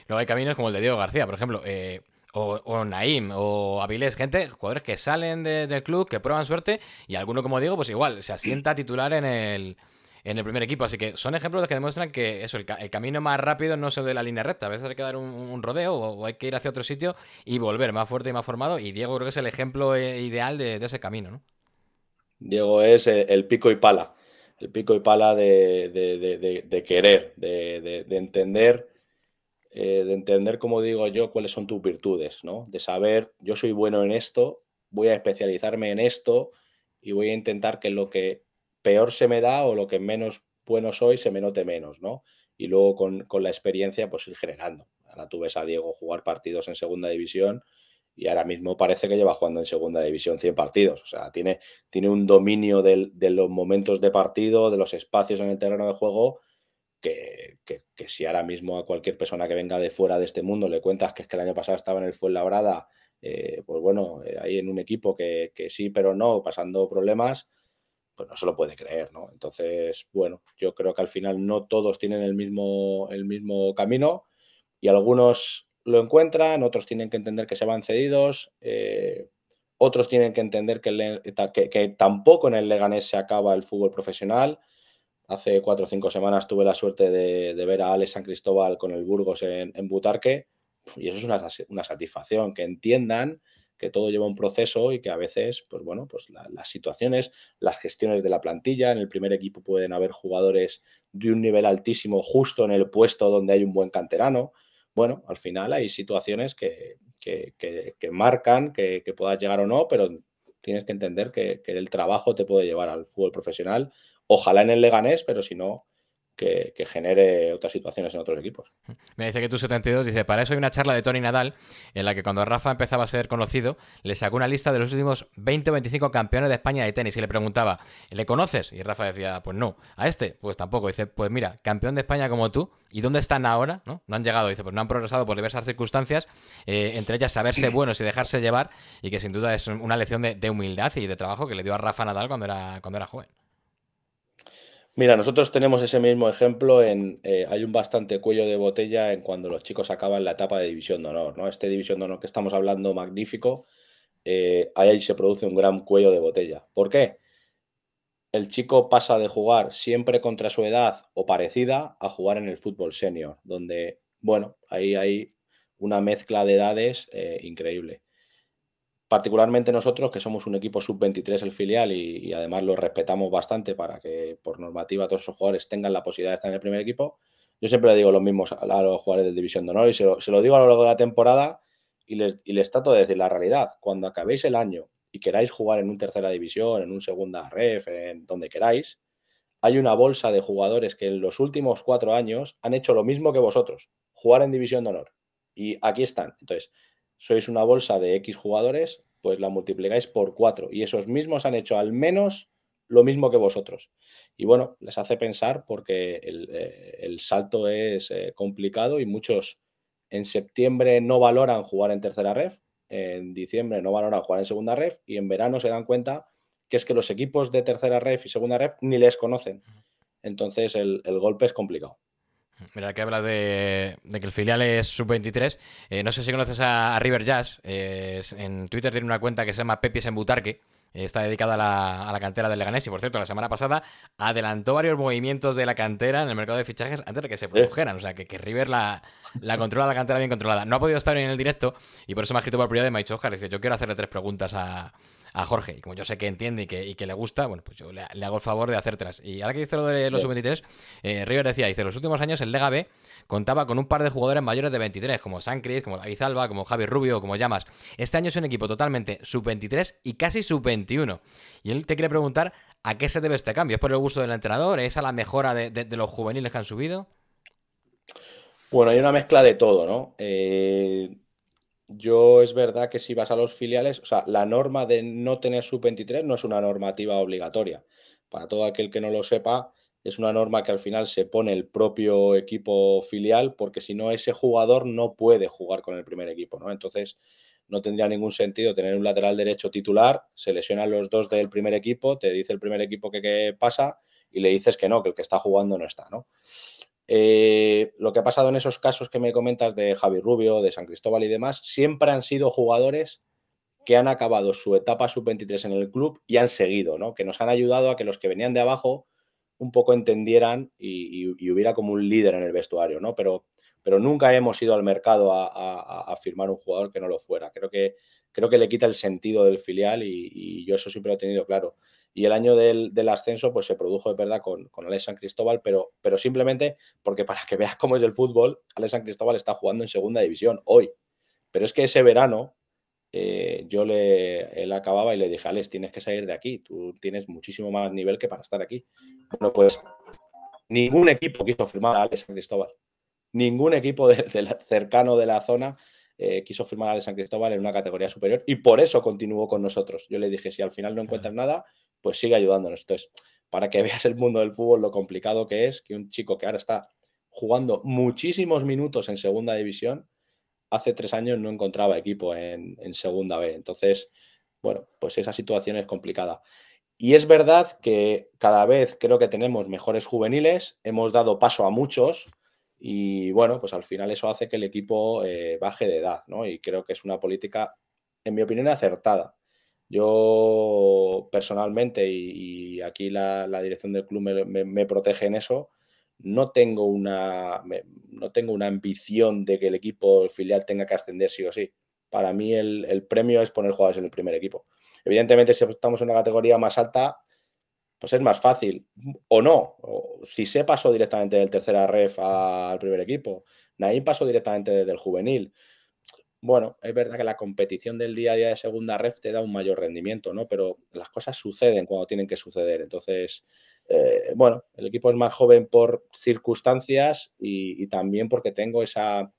Luego hay caminos como el de Diego García, por ejemplo, eh, o, Naim, o Avilés, gente, jugadores que salen del club, que prueban suerte, y alguno, como Diego, pues igual, se asienta titular en el, en el primer equipo. Así que son ejemplos que demuestran que eso, el, camino más rápido no es el de la línea recta. A veces hay que dar un, rodeo o, hay que ir hacia otro sitio y volver más fuerte y más formado. Y Diego creo que es el ejemplo eh, ideal de, ese camino, ¿no? Diego es eh, el, pico y pala. El pico y pala de querer, de, entender eh, de entender, como digo yo, cuáles son tus virtudes, ¿no? De saber, yo soy bueno en esto, voy a especializarme en esto y voy a intentar que lo que peor se me da o lo que menos bueno soy se me note menos, ¿no? Y luego con, la experiencia, pues ir generando. Ahora tú ves a Diego jugar partidos en segunda división y ahora mismo parece que lleva jugando en segunda división 100 partidos. O sea, tiene, tiene un dominio de los momentos de partido, de los espacios en el terreno de juego que, si ahora mismo a cualquier persona que venga de fuera de este mundo le cuentas que es que el año pasado estaba en el Fuenlabrada, eh, pues bueno, eh, ahí en un equipo que, sí, pero no, pasando problemas, pues no se lo puede creer, ¿no? Entonces, bueno, yo creo que al final no todos tienen el mismo, el mismo camino y algunos lo encuentran, otros tienen que entender que se van cedidos, eh, otros tienen que entender que, que, que, tampoco en el Leganés se acaba el fútbol profesional Hace cuatro o cinco semanas tuve la suerte de, ver a Alex San Cristóbal con el Burgos en, Butarque y eso es una, satisfacción, que entiendan que todo lleva un proceso y que a veces, pues bueno, pues las situaciones, las gestiones de la plantilla, en el primer equipo pueden haber jugadores de un nivel altísimo justo en el puesto donde hay un buen canterano. Bueno, al final hay situaciones que, que marcan que, puedas llegar o no, pero tienes que entender que, el trabajo te puede llevar al fútbol profesional Ojalá en el Leganés, pero si no, que, genere otras situaciones en otros equipos. Me dice que tú 72 dice, para eso hay una charla de Tony Nadal en la que cuando Rafa empezaba a ser conocido, le sacó una lista de los últimos 20 o 25 campeones de España de tenis y le preguntaba, ¿le conoces? Y Rafa decía, pues no, a este, pues tampoco. Dice, pues mira, campeón de España como tú, ¿y dónde están ahora? No, no han llegado, dice, pues no han progresado por diversas circunstancias, eh, entre ellas saberse [clears throat] buenos y dejarse llevar, y que sin duda es una lección de, de, humildad y de trabajo que le dio a Rafa Nadal cuando era, cuando era joven. Mira, nosotros tenemos ese mismo ejemplo en eh, hay un bastante cuello de botella en cuando los chicos acaban la etapa de división de honor, ¿no? Este división de honor que estamos hablando magnífico, eh, ahí se produce un gran cuello de botella. ¿Por qué? El chico pasa de jugar siempre contra su edad o parecida a jugar en el fútbol senior, donde, bueno, ahí hay una mezcla de edades eh, increíble particularmente nosotros, que somos un equipo sub-23 el filial y, además lo respetamos bastante para que por normativa todos esos jugadores tengan la posibilidad de estar en el primer equipo, yo siempre le digo lo mismo a los jugadores de División de Honor y se lo, digo a lo largo de la temporada y les, y les, trato de decir la realidad. Cuando acabéis el año y queráis jugar en un tercera división, en un segunda ref, en donde queráis, hay una bolsa de jugadores que en los últimos cuatro años han hecho lo mismo que vosotros, jugar en División de Honor. Y aquí están. Entonces, sois una bolsa de X jugadores, pues la multiplicáis por cuatro y esos mismos han hecho al menos lo mismo que vosotros. Y bueno, les hace pensar porque el, eh, salto es eh, complicado y muchos en septiembre no valoran jugar en tercera ref, en diciembre no valoran jugar en segunda ref y en verano se dan cuenta que es que los equipos de tercera ref y segunda ref ni les conocen. Entonces el golpe es complicado. Mira, que hablas de, que el filial es sub-23. Eh, no sé si conoces a, River Jazz. Eh, en Twitter tiene una cuenta que se llama Pepis en Butarque. Eh, está dedicada a la, cantera del Leganés. Y por cierto, la semana pasada adelantó varios movimientos de la cantera en el mercado de fichajes antes de que se produjeran. O sea, que, River la, controla, la cantera bien controlada. No ha podido estar en el directo y por eso me ha escrito por privado de me ha dice, yo quiero hacerle tres preguntas a, a Jorge. Y como yo sé que entiende y que, le gusta, bueno, pues yo le, hago el favor de hacértelas. Y ahora que dice lo de los sub-23, eh, River decía, dice, los últimos años el Lega B contaba con un par de jugadores mayores de 23, como San Sancris, como David Alba, como Javi Rubio, como Llamas. Este año es un equipo totalmente sub-23 y casi sub-21. Y él te quiere preguntar a qué se debe este cambio. ¿Es por el gusto del entrenador? ¿Es a la mejora de, de los juveniles que han subido? Bueno, hay una mezcla de todo, ¿no? Eh, yo es verdad que si vas a los filiales, o sea, la norma de no tener sub-23 no es una normativa obligatoria. Para todo aquel que no lo sepa, es una norma que al final se pone el propio equipo filial porque si no ese jugador no puede jugar con el primer equipo, ¿no? Entonces no tendría ningún sentido tener un lateral derecho titular, se lesionan los dos del primer equipo, te dice el primer equipo que, que pasa y le dices que no, que el que está jugando no está, ¿no? Eh, lo que ha pasado en esos casos que me comentas de Javi Rubio, de San Cristóbal y demás, siempre han sido jugadores que han acabado su etapa sub-23 en el club y han seguido, Que nos han ayudado a que los que venían de abajo un poco entendieran y, hubiera como un líder en el vestuario, ¿no? Pero, pero nunca hemos ido al mercado a, firmar un jugador que no lo fuera. Creo que, creo que le quita el sentido del filial y yo eso siempre lo he tenido claro. Y el año del, ascenso, pues se produjo, de verdad, con, con Alex San Cristóbal, pero, pero simplemente porque para que veas cómo es el fútbol, Alex San Cristóbal está jugando en segunda división hoy. Pero es que ese verano, eh, yo le él acababa y le dije, Alex, tienes que salir de aquí, tú tienes muchísimo más nivel que para estar aquí. Bueno, pues ningún equipo quiso firmar a Alex San Cristóbal. Ningún equipo cercano de la zona eh, quiso firmar a Alex San Cristóbal en una categoría superior y por eso continuó con nosotros. Yo le dije, si al final no encuentras nada, pues sigue ayudándonos. Entonces, para que [laughs] veas el mundo del fútbol, lo complicado que es que un chico que ahora está jugando muchísimos minutos en segunda división, hace tres años no encontraba equipo en, segunda B. Entonces, bueno, pues esa situación es complicada. Y es verdad que cada vez creo que tenemos mejores juveniles, hemos dado paso a muchos y bueno, pues al final eso hace que el equipo eh, baje de edad, ¿no? Y creo que es una política, en mi opinión, acertada. Yo personalmente, y, aquí la, dirección del club me, protege en eso, no tengo, una, tengo una ambición de que el equipo filial tenga que ascender sí o sí. Para mí el, premio es poner jugadores en el primer equipo. Evidentemente, si estamos en una categoría más alta, pues es más fácil. O no. si se pasó directamente del tercera ref al primer equipo. Naim pasó directamente desde el juvenil bueno, es verdad que la competición del día a día de segunda ref te da un mayor rendimiento, ¿no? Pero las cosas suceden cuando tienen que suceder. Entonces, eh, bueno, el equipo es más joven por circunstancias y, también porque tengo esa,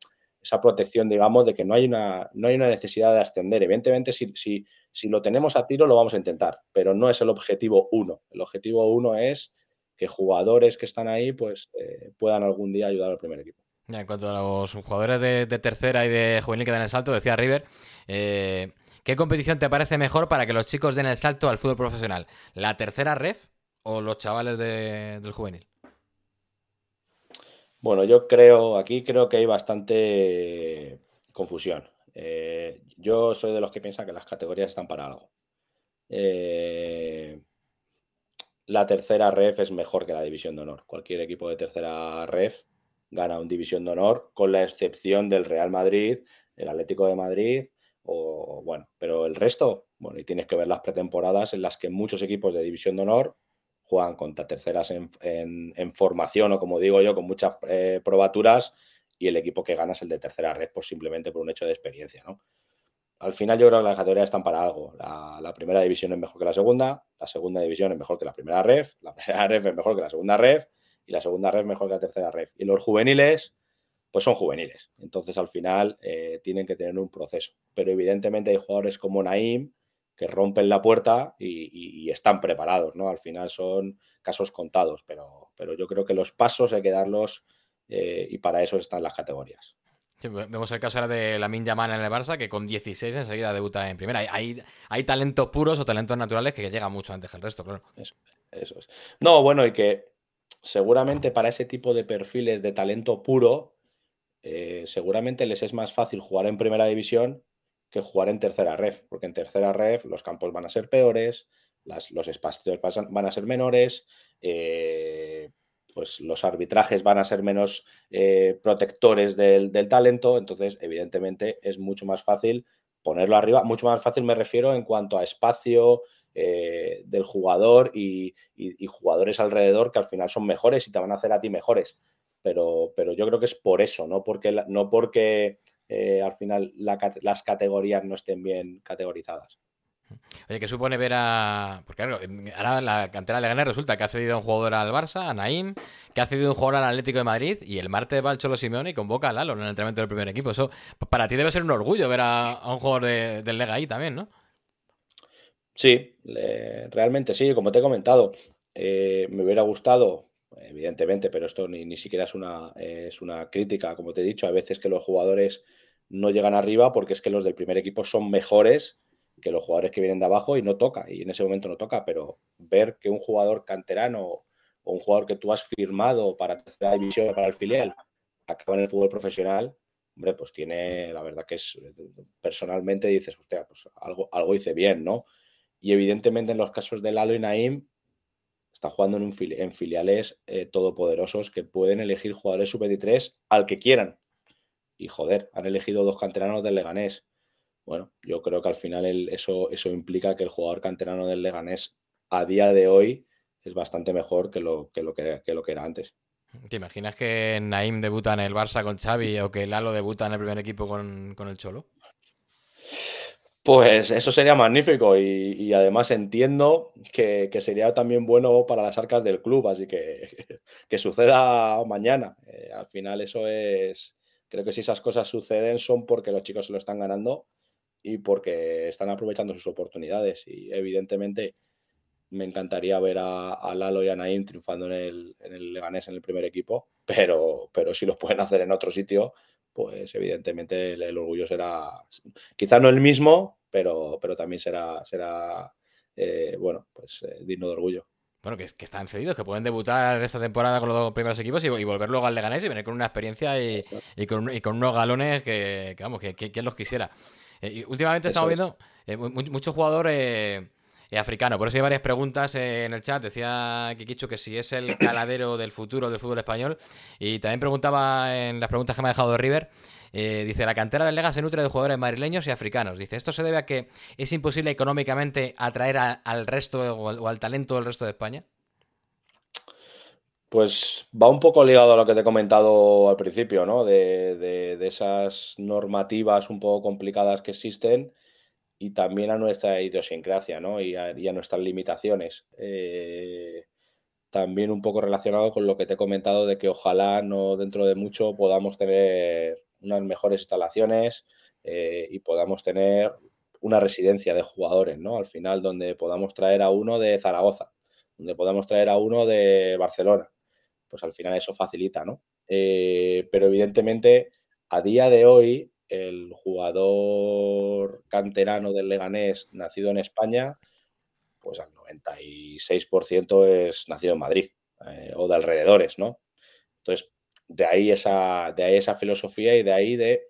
esa, protección, digamos, de que no hay una, no hay una necesidad de ascender. Evidentemente, si, si, si, lo tenemos a tiro, lo vamos a intentar, pero no es el objetivo uno. El objetivo uno es que jugadores que están ahí pues, eh, puedan algún día ayudar al primer equipo. En cuanto a los jugadores de, tercera y de juvenil que dan el salto, decía River, eh, ¿qué competición te parece mejor para que los chicos den el salto al fútbol profesional? ¿La tercera ref o los chavales del juvenil? Bueno, yo creo, aquí creo que hay bastante confusión. Eh, yo soy de los que piensan que las categorías están para algo. Eh, la tercera ref es mejor que la división de honor. Cualquier equipo de tercera ref gana un división de honor, con la excepción del Real Madrid, el Atlético de Madrid, o bueno, pero el resto, bueno, y tienes que ver las pretemporadas en las que muchos equipos de división de honor juegan contra terceras en, en, formación o como digo yo, con muchas eh, probaturas y el equipo que gana es el de tercera red por simplemente por un hecho de experiencia, ¿no? Al final yo creo que las categorías están para algo. La, primera división es mejor que la segunda, la segunda división es mejor que la primera ref, la [laughs] primera ref es mejor que la segunda ref y la segunda red mejor que la tercera red. Y los juveniles, pues son juveniles. Entonces, al final, eh, tienen que tener un proceso. Pero evidentemente hay jugadores como Naim que rompen la puerta y, están preparados, ¿no? Al final son casos contados, pero, pero yo creo que los pasos hay que darlos eh, y para eso están las categorías. vemos el caso ahora de Lamin Yamal en el Barça, que con 16 enseguida debuta en primera. Hay, hay, talentos puros o talentos naturales que llegan mucho antes que el resto, claro. eso es. No, bueno, y que seguramente para ese tipo de perfiles de talento puro, eh, seguramente les es más fácil jugar en primera división que jugar en tercera ref, porque en tercera ref los campos van a ser peores, los espacios van a ser menores, eh, pues los arbitrajes van a ser menos eh, protectores del talento, entonces evidentemente es mucho más fácil ponerlo arriba, mucho más fácil me refiero en cuanto a espacio, eh, del jugador y, jugadores alrededor que al final son mejores y te van a hacer a ti mejores. Pero, pero yo creo que es por eso, no porque, no porque eh, al final las categorías no estén bien categorizadas. Oye, ¿qué supone ver a.? Porque claro, ahora la cantera de Leganés resulta que ha cedido un jugador al Barça, a que ha cedido un jugador al Atlético de Madrid y el martes va el Cholo Simeone y convoca a Lalo en el entrenamiento del primer equipo. Eso para ti debe ser un orgullo ver a, un jugador del Lega ahí también, ¿no? Sí, realmente sí, como te he comentado, eh, me hubiera gustado, evidentemente, pero esto ni, ni siquiera es una, es una crítica, como te he dicho, a veces que los jugadores no llegan arriba porque es que los del primer equipo son mejores que los jugadores que vienen de abajo y no toca, y en ese momento no toca, pero ver que un jugador canterano o un jugador que tú has firmado para tercera división para el filial acaba en el fútbol profesional, hombre, pues tiene, la verdad que es, eh, personalmente dices, hostia, pues algo, algo hice bien, ¿no? Y evidentemente en los casos de Lalo y Naim, está jugando en, un en filiales eh, todopoderosos que pueden elegir jugadores sub-23 al que quieran. Y joder, han elegido dos canteranos del Leganés. Bueno, yo creo que al final eso, eso implica que el jugador canterano del Leganés a día de hoy es bastante mejor que lo que, lo lo que era antes. ¿Te imaginas que Naim debuta en el Barça con Xavi o que Lalo debuta en el primer equipo con, con el Cholo? Pues eso sería magnífico y, además entiendo que, sería también bueno para las arcas del club, así que [laughs] que suceda mañana. Eh, al final eso es, creo que si esas cosas suceden son porque los chicos se lo están ganando y porque están aprovechando sus oportunidades y evidentemente me encantaría ver a, Lalo y a Naim triunfando en el, en Leganés en el primer equipo, pero, pero si lo pueden hacer en otro sitio, pues evidentemente el, orgullo será, quizá no el mismo, pero, pero también será, será eh, bueno, pues eh, digno de orgullo. Bueno, que, que, están cedidos, que pueden debutar esta temporada con los dos primeros equipos y, volver luego al Leganés y venir con una experiencia y, con, unos galones que, vamos, que, quien los quisiera. Eh, últimamente estamos viendo muchos jugadores africano. Por eso hay varias preguntas eh, en el chat. Decía Kikichu que si es el [coughs] caladero del futuro del fútbol español. Y también preguntaba en las preguntas que me ha dejado River. Eh, dice, la cantera del Lega se nutre de jugadores madrileños y africanos. Dice, esto se debe a que es imposible económicamente atraer al resto o, al, talento del resto de España. Pues va un poco ligado a lo que te he comentado al principio, ¿no? de esas normativas un poco complicadas que existen y también a nuestra idiosincrasia ¿no? y, a, nuestras limitaciones. Eh, también un poco relacionado con lo que te he comentado de que ojalá no dentro de mucho podamos tener unas mejores instalaciones eh, y podamos tener una residencia de jugadores, ¿no? Al final, donde podamos traer a uno de Zaragoza, donde podamos traer a uno de Barcelona. Pues al final eso facilita, ¿no? Eh, pero evidentemente, a día de hoy, el jugador canterano del Leganés, nacido en España, pues al 96% es nacido en Madrid eh, o de alrededores, ¿no? Entonces, de ahí esa, de ahí esa filosofía y de ahí de,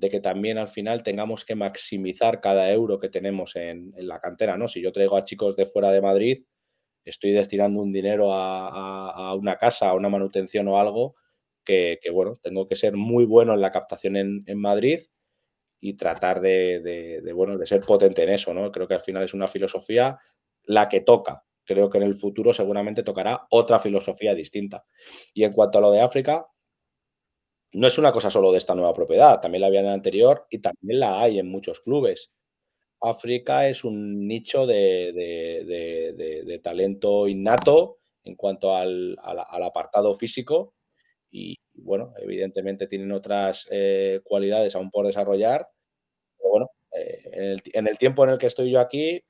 que también al final tengamos que maximizar cada euro que tenemos en, la cantera, ¿no? Si yo traigo a chicos de fuera de Madrid, estoy destinando un dinero a una casa, a una manutención o algo, que, bueno, tengo que ser muy bueno en la captación en, Madrid y tratar de, bueno, de ser potente en eso, ¿no? Creo que al final es una filosofía la que toca. Creo que en el futuro seguramente tocará otra filosofía distinta. Y en cuanto a lo de África, no es una cosa solo de esta nueva propiedad, también la había en la anterior y también la hay en muchos clubes. África es un nicho de, talento innato en cuanto al apartado físico y bueno, evidentemente tienen otras eh, cualidades aún por desarrollar. Pero bueno, eh, en, el, tiempo en el que estoy yo aquí,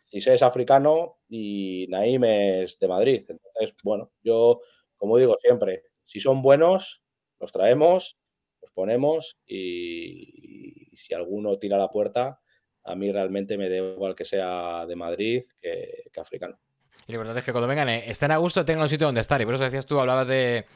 si es africano y Naim es de Madrid. Entonces, bueno, yo, como digo siempre, si son buenos, los traemos, los ponemos y, si alguno tira la puerta, a mí realmente me da igual que sea de Madrid que africano. Y lo importante es que cuando vengan, eh, estén a gusto, tengan un sitio donde estar. Y por eso decías tú, hablabas de,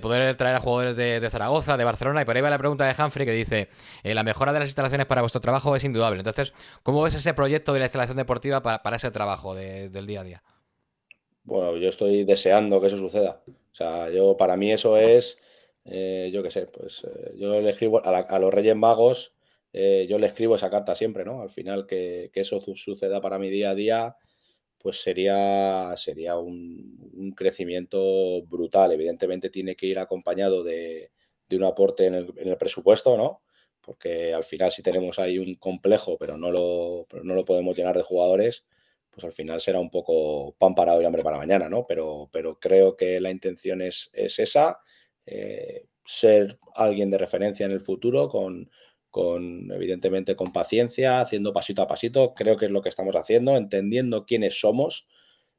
poder traer a jugadores de, Zaragoza, de Barcelona. Y por ahí va la pregunta de Humphrey que dice: eh, La mejora de las instalaciones para vuestro trabajo es indudable. Entonces, ¿cómo ves ese proyecto de la instalación deportiva para, ese trabajo del día a día? Bueno, yo estoy deseando que eso suceda. O sea, yo para mí eso es, eh, yo qué sé, pues yo le escribo a, los Reyes Magos, yo le escribo esa carta siempre, ¿no? Al final, que, que eso suceda para mi día a día pues sería, sería un, crecimiento brutal. Evidentemente tiene que ir acompañado de, un aporte en el, presupuesto, ¿no? Porque al final si tenemos ahí un complejo, pero no lo, no lo podemos llenar de jugadores, pues al final será un poco pan para y hambre para mañana, ¿no? Pero, pero creo que la intención es, es esa, eh, ser alguien de referencia en el futuro con, con evidentemente con paciencia, haciendo pasito a pasito, creo que es lo que estamos haciendo, entendiendo quiénes somos.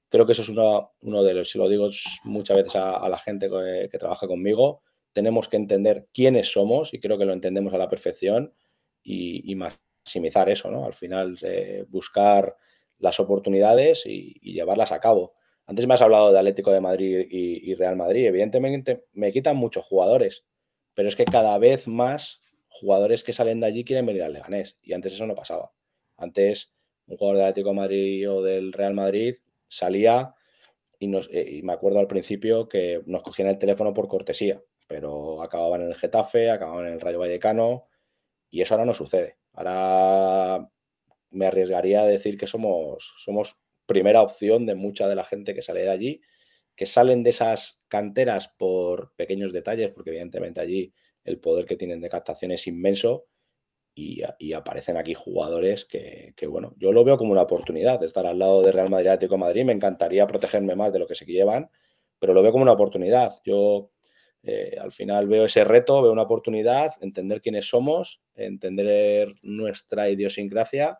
Creo que eso es uno, de los, si lo digo muchas veces a, la gente que, trabaja conmigo, tenemos que entender quiénes somos y creo que lo entendemos a la perfección y, maximizar eso, ¿no? Al final, eh, buscar las oportunidades y, llevarlas a cabo. Antes me has hablado de Atlético de Madrid y Real Madrid. Evidentemente me quitan muchos jugadores, pero es que cada vez más jugadores que salen de allí quieren venir al Leganés. Y antes eso no pasaba. Antes, un jugador de Atlético Madrid o del Real Madrid salía y, nos, eh, y me acuerdo al principio que nos cogían el teléfono por cortesía, pero acababan en el Getafe, acababan en el Rayo Vallecano y eso ahora no sucede. Ahora me arriesgaría a decir que somos, somos primera opción de mucha de la gente que sale de allí, que salen de esas canteras por pequeños detalles, porque evidentemente allí el poder que tienen de captación es inmenso y, aparecen aquí jugadores que, bueno, yo lo veo como una oportunidad de estar al lado de Real Madrid Atlético Madrid. Me encantaría protegerme más de lo que se llevan, pero lo veo como una oportunidad. Yo eh, al final veo ese reto, veo una oportunidad, entender quiénes somos, entender nuestra idiosincrasia,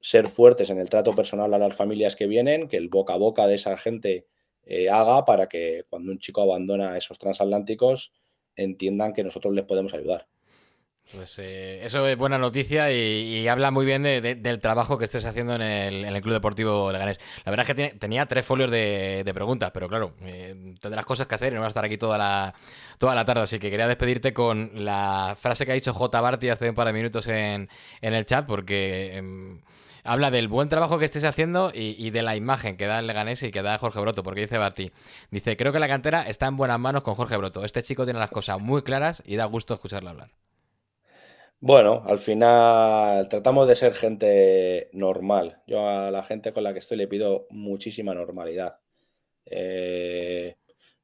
ser fuertes en el trato personal a las familias que vienen, que el boca a boca de esa gente eh, haga para que cuando un chico abandona esos transatlánticos, entiendan que nosotros les podemos ayudar. Pues eh, eso es buena noticia y, habla muy bien del trabajo que estés haciendo en el, Club Deportivo Leganés. La verdad es que tenía tres folios de, preguntas, pero claro, eh, tendrás cosas que hacer y no vas a estar aquí toda la, toda la tarde. Así que quería despedirte con la frase que ha dicho J. Barty hace un par de minutos en, en el chat, porque. Em, habla del buen trabajo que estés haciendo y, de la imagen que da el Leganés y que da Jorge Broto, porque dice Barti, dice, creo que la cantera está en buenas manos con Jorge Broto. Este chico tiene las cosas muy claras y da gusto escucharle hablar. Bueno, al final tratamos de ser gente normal. Yo a la gente con la que estoy le pido muchísima normalidad. Eh,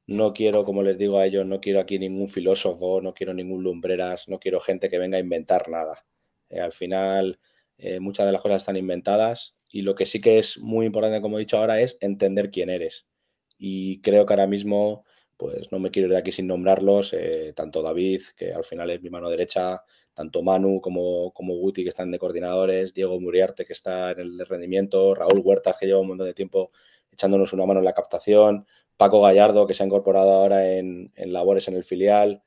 no quiero, como les digo a ellos, no quiero aquí ningún filósofo, no quiero ningún lumbreras, no quiero gente que venga a inventar nada. Eh, al final, eh, muchas de las cosas están inventadas y lo que sí que es muy importante, como he dicho ahora, es entender quién eres. Y creo que ahora mismo, pues no me quiero ir de aquí sin nombrarlos, eh, tanto David, que al final es mi mano derecha, tanto Manu como, como Guti, que están de coordinadores, Diego Muriarte, que está en el de rendimiento, Raúl Huertas, que lleva un montón de tiempo echándonos una mano en la captación, Paco Gallardo, que se ha incorporado ahora en labores en el filial.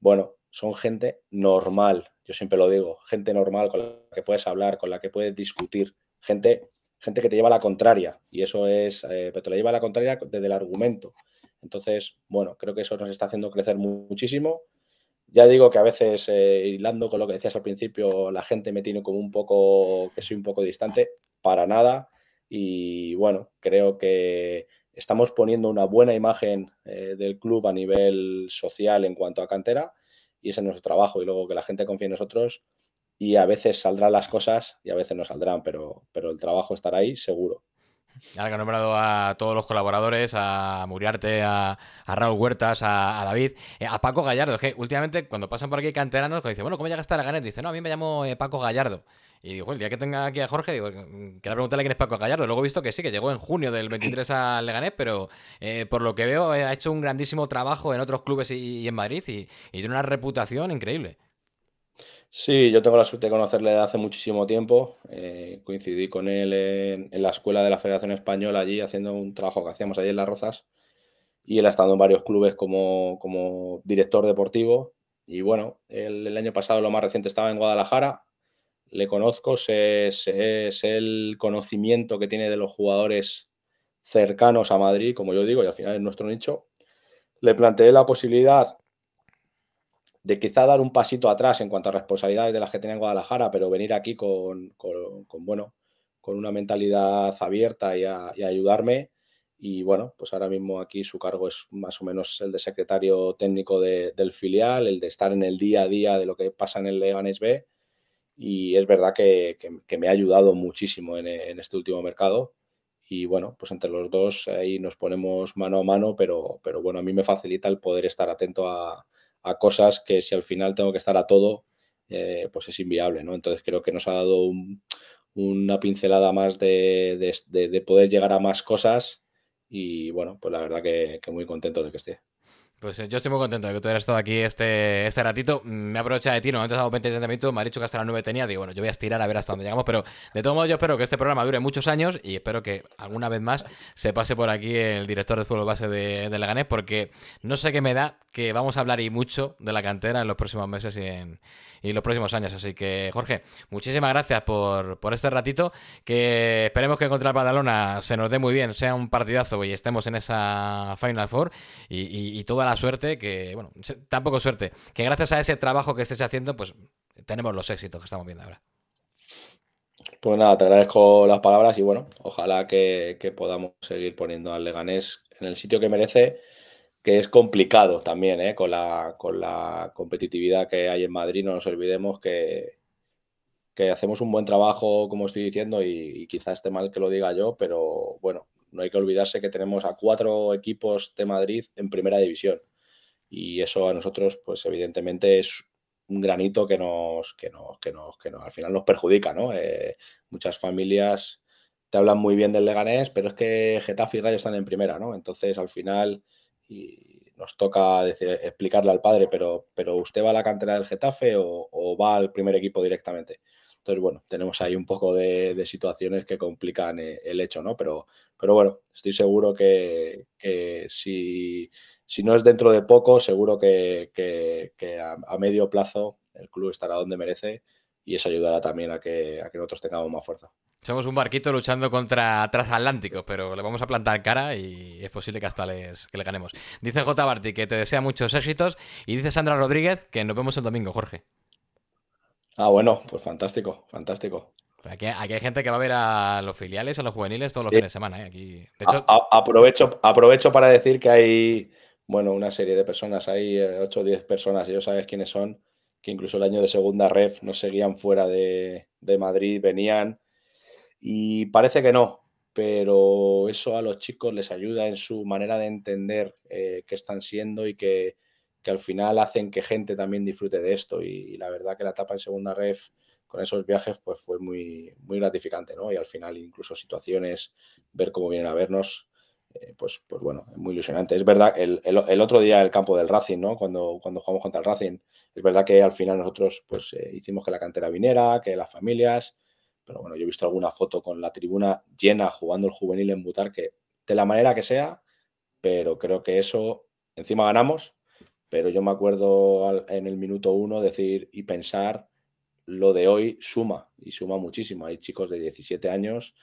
Bueno, son gente normal, yo siempre lo digo, gente normal con la que puedes hablar, con la que puedes discutir, gente, gente que te lleva a la contraria, y eso es, eh, pero te la lleva a la contraria desde el argumento. Entonces, bueno, creo que eso nos está haciendo crecer muchísimo. Ya digo que a veces, eh, hilando con lo que decías al principio, la gente me tiene como un poco, que soy un poco distante, para nada. Y bueno, creo que estamos poniendo una buena imagen eh, del club a nivel social en cuanto a cantera y ese es nuestro trabajo y luego que la gente confíe en nosotros y a veces saldrán las cosas y a veces no saldrán, pero, pero el trabajo estará ahí seguro. Ahora que he nombrado a todos los colaboradores, a Muriarte, a, Raúl Huertas, a, David, eh, a Paco Gallardo, que últimamente cuando pasan por aquí canteranos, que pues dice bueno, ¿cómo llegaste a la Ganet? Dice, no, a mí me llamo eh, Paco Gallardo. Y digo, el día que tenga aquí a Jorge, digo, mm, quería preguntarle quién es Paco Gallardo. Luego he visto que sí, que llegó en junio del 23 [clears throat] al Leganés, pero eh, por lo que veo eh, ha hecho un grandísimo trabajo en otros clubes y, en Madrid y, tiene una reputación increíble. Sí, yo tengo la suerte de conocerle desde hace muchísimo tiempo. Eh, coincidí con él en, la escuela de la Federación Española allí haciendo un trabajo que hacíamos allí en Las Rozas. Y él ha estado en varios clubes como, como director deportivo. Y bueno, el año pasado lo más reciente estaba en Guadalajara, le conozco, sé, el conocimiento que tiene de los jugadores cercanos a Madrid, como yo digo, y al final es nuestro nicho. Le planteé la posibilidad de quizá dar un pasito atrás en cuanto a responsabilidades de las que tenía en Guadalajara, pero venir aquí con, con, bueno, con una mentalidad abierta y, a, ayudarme. Y bueno, pues ahora mismo aquí su cargo es más o menos el de secretario técnico del filial, el de estar en el día a día de lo que pasa en el Leganes B y es verdad que, me ha ayudado muchísimo en, este último mercado. Y bueno, pues entre los dos ahí nos ponemos mano a mano, pero, pero bueno, a mí me facilita el poder estar atento a, cosas que si al final tengo que estar a todo, eh, pues es inviable, ¿no? Entonces creo que nos ha dado una pincelada más de, poder llegar a más cosas y bueno, pues la verdad que muy contento de que esté. Pues eh, yo estoy muy contento de que tú hayas estado aquí este, este ratito. Mm, me aprovecha de ti, no, he dado 20 30 minutos, me ha dicho que hasta las 9 tenía. Digo, bueno, yo voy a estirar a ver hasta dónde llegamos, pero de todo modo yo espero que este programa dure muchos años y espero que alguna vez más se pase por aquí el director de fútbol base de, de Leganés, porque no sé qué me da que vamos a hablar y mucho de la cantera en los próximos meses y en, y los próximos años. Así que, Jorge, muchísimas gracias por, este ratito. Que esperemos que contra el Badalona se nos dé muy bien, sea un partidazo y estemos en esa Final Four. Y, toda la suerte, que, bueno, tampoco suerte, que gracias a ese trabajo que estés haciendo, pues tenemos los éxitos que estamos viendo ahora. Pues nada, te agradezco las palabras y bueno, ojalá que, que podamos seguir poniendo al Leganés en el sitio que merece que es complicado también, ¿eh? con, la, competitividad que hay en Madrid, no nos olvidemos que, hacemos un buen trabajo, como estoy diciendo, y, quizás esté mal que lo diga yo, pero bueno, no hay que olvidarse que tenemos a cuatro equipos de Madrid en primera división. Y eso a nosotros, pues evidentemente es un granito que nos, que que nos, que al final nos perjudica, ¿no? Eh, muchas familias te hablan muy bien del Leganés, pero es que Getafe y Rayo están en primera, ¿no? Entonces, al final, y nos toca explicarle al padre, pero, pero usted va a la cantera del Getafe o, va al primer equipo directamente. Entonces, bueno, tenemos ahí un poco de, situaciones que complican eh, el hecho, ¿no? Pero, pero bueno, estoy seguro que, si, si, no es dentro de poco, seguro que, a, medio plazo el club estará donde merece y eso ayudará también a que, a que nosotros tengamos más fuerza. Somos un barquito luchando contra transatlánticos, pero le vamos a plantar cara y es posible que hasta les, que le ganemos. Dice J. Barty que te desea muchos éxitos y dice Sandra Rodríguez que nos vemos el domingo, Jorge. Ah, bueno, pues fantástico, fantástico. Aquí, hay gente que va a ver a los filiales, a los juveniles todos los fines de semana. ¿eh? Aquí, aprovecho, aprovecho para decir que hay, bueno, una serie de personas, hay 8 eh, o 10 personas, y yo sabes quiénes son, que incluso el año de segunda ref no seguían fuera de, Madrid, venían y parece que no, pero eso a los chicos les ayuda en su manera de entender eh, qué están siendo y que, al final hacen que gente también disfrute de esto. Y, la verdad que la etapa en segunda ref con esos viajes pues fue muy, muy gratificante, ¿no? Y al final incluso situaciones, ver cómo vienen a vernos, eh, pues, pues bueno, muy ilusionante. Es verdad, el, el, otro día el campo del Racing, Cuando, cuando jugamos contra el Racing, es verdad que al final nosotros pues eh, hicimos que la cantera viniera, que las familias, pero bueno, yo he visto alguna foto con la tribuna llena jugando el juvenil en Butar, que de la manera que sea, pero creo que eso, encima ganamos, pero yo me acuerdo en el minuto uno decir y pensar, lo de hoy suma, y suma muchísimo. Hay chicos de 17 años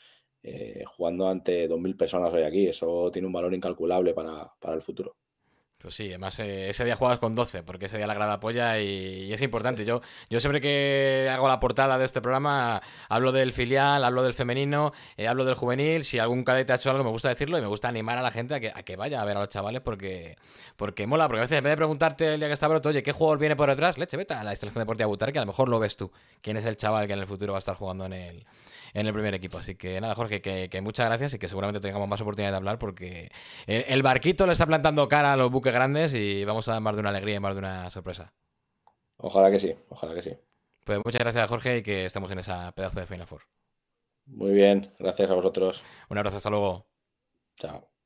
eh, jugando ante 2.000 personas hoy aquí. Eso tiene un valor incalculable para, el futuro. Pues sí, además eh, ese día juegas con 12, porque ese día la grada apoya y, es importante. Yo, yo siempre que hago la portada de este programa hablo del filial, hablo del femenino, eh, hablo del juvenil. Si algún cadete ha hecho algo, me gusta decirlo y me gusta animar a la gente a que, a que vaya a ver a los chavales porque, porque mola. Porque a veces en vez de preguntarte el día que está broto, oye, ¿qué jugador viene por detrás? Leche, vete a la instalación deportiva Butar, que a lo mejor lo ves tú. ¿Quién es el chaval que en el futuro va a estar jugando en el, en el primer equipo. Así que nada, Jorge, que, muchas gracias y que seguramente tengamos más oportunidades de hablar porque el, barquito le está plantando cara a los buques grandes y vamos a dar más de una alegría y más de una sorpresa. Ojalá que sí, ojalá que sí. Pues muchas gracias, Jorge, y que estamos en esa pedazo de Final Four. Muy bien, gracias a vosotros. Un abrazo, hasta luego. Chao.